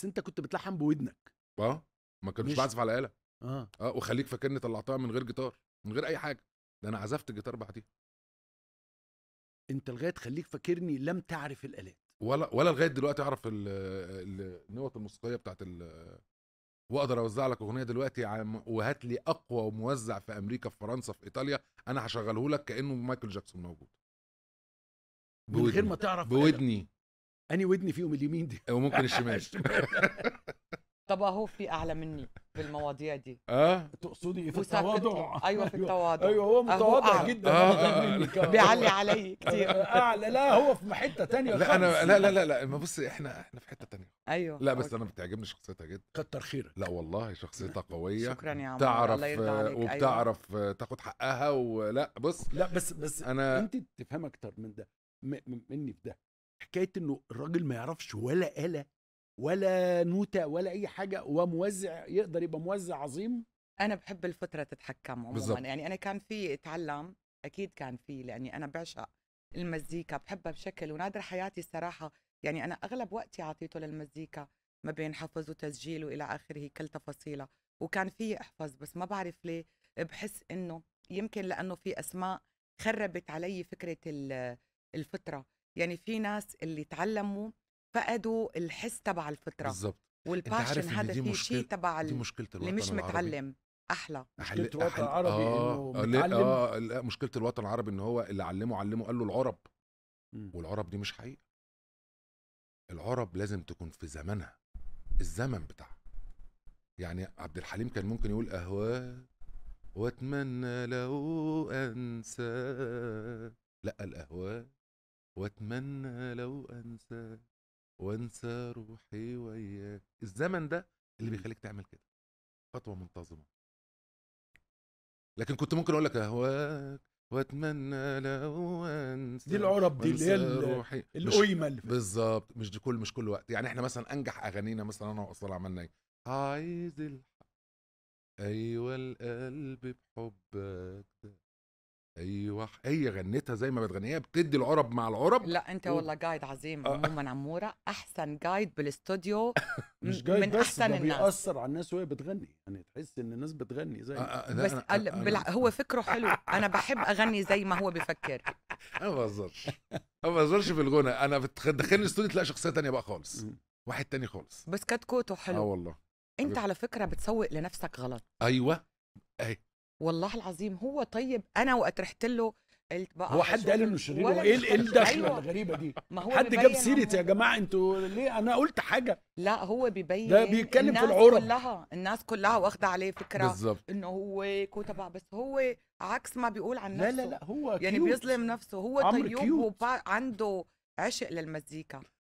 بس انت كنت بتلحن بودنك اه ما كنتش بعزف على آلة اه اه وخليك فاكرني طلعتها من غير جيتار من غير اي حاجه ده انا عزفت الجيتار بعديها انت لغايه خليك فاكرني لم تعرف الالات ولا ولا لغايه دلوقتي اعرف النوت الموسيقيه بتاعت واقدر اوزع لك اغنيه دلوقتي وهات لي اقوى موزع في امريكا في فرنسا في ايطاليا انا هشغله لك كانه مايكل جاكسون موجود بودني. من غير ما تعرف بودني اني ودني فيهم اليمين دي وممكن الشمال طب اهو في اعلى مني بالمواضيع دي اه تقصدي في التواضع ايوه في أيوة. التواضع ايوه هو متواضع جدا آه آه بيعلي آه. علي كتير اعلى لا هو في حته تانية لا انا لا لا لا لا ما بص احنا احنا في حته تانية ايوه لا بس انا بتعجبني شخصيتها جدا كتر خيرك لا والله شخصيتها قويه شكرا يا عم تعرف الله يرضى عليك وبتعرف أيوة. تاخد حقها ولا بص لا بس بس انا انت تفهم اكتر من ده مني في ده حكايه انه الراجل ما يعرفش ولا آلة ولا نوتة ولا أي حاجة وموزع يقدر يبقى موزع عظيم أنا بحب الفطرة تتحكم عموما بالزبط. يعني أنا كان في أتعلم أكيد كان في لأني أنا بعشق المزيكا بحبها بشكل ونادر حياتي الصراحة يعني أنا أغلب وقتي عطيته للمزيكا ما بين حفظ وتسجيل وإلى آخره كل تفاصيله وكان في أحفظ بس ما بعرف ليه بحس إنه يمكن لأنه في أسماء خربت علي فكرة الفطرة يعني في ناس اللي تعلموا فقدوا الحس تبع الفطره بالظبط والباشن هذا في شيء تبع دي مشكله اللي مش متعلم احلى مشكله الوطن أحل... العربي آه انه متعلم آه لا مشكله الوطن العربي ان هو اللي علمه علمه قال له العرب م. إمم. والعرب دي مش حقيقه العرب لازم تكون في زمنها الزمن بتاعها يعني عبد الحليم كان ممكن يقول أهواء واتمنى لو انسى لا الاهواء واتمنى لو انسى وانسى روحي وياك الزمن ده اللي بيخليك تعمل كده خطوه منتظمه لكن كنت ممكن اقول لك اهواك واتمنى لو انسى دي العرب دي اللي هي القيمه اللي بالظبط مش دي كل مش كل وقت يعني احنا مثلا انجح اغانينا مثلا انا واصل عملنا ايه عايز الحق ايوه القلب بحبك ده أيوه هي غنتها زي ما بتغنيها بتدي العرب مع العرب لا انت و... والله جايد عظيم آه. عموما عموره احسن جايد بالاستوديو مش جايد من بس احسن الناس بيأثر على الناس وهي بتغني يعني تحس ان الناس بتغني زي آه آه بس أنا أنا... بلع... هو فكره حلو انا بحب اغني زي ما هو بيفكر انا ما بهزرش انا ما بهزرش في الغنى انا بتدخلني الاستوديو تلاقي شخصيه تانية بقى خالص واحد تاني خالص بس كتكوته حلو اه والله انت على فكره بتسوق لنفسك غلط ايوه اهي والله العظيم هو طيب انا وقت رحت له قلت بقى هو حد قال انه شرير هو ايه, إيه الدخله أيوه. الغريبه دي ما هو حد جاب سيره يا جماعه انتوا ليه انا قلت حاجه لا هو بيبين ده بيتكلم في العرب كلها الناس كلها واخده عليه فكره بالزبط. انه هو كتبع بس هو عكس ما بيقول عن نفسه لا لا لا هو يعني كيوت. بيظلم نفسه هو طيب وعنده عشق للمزيكا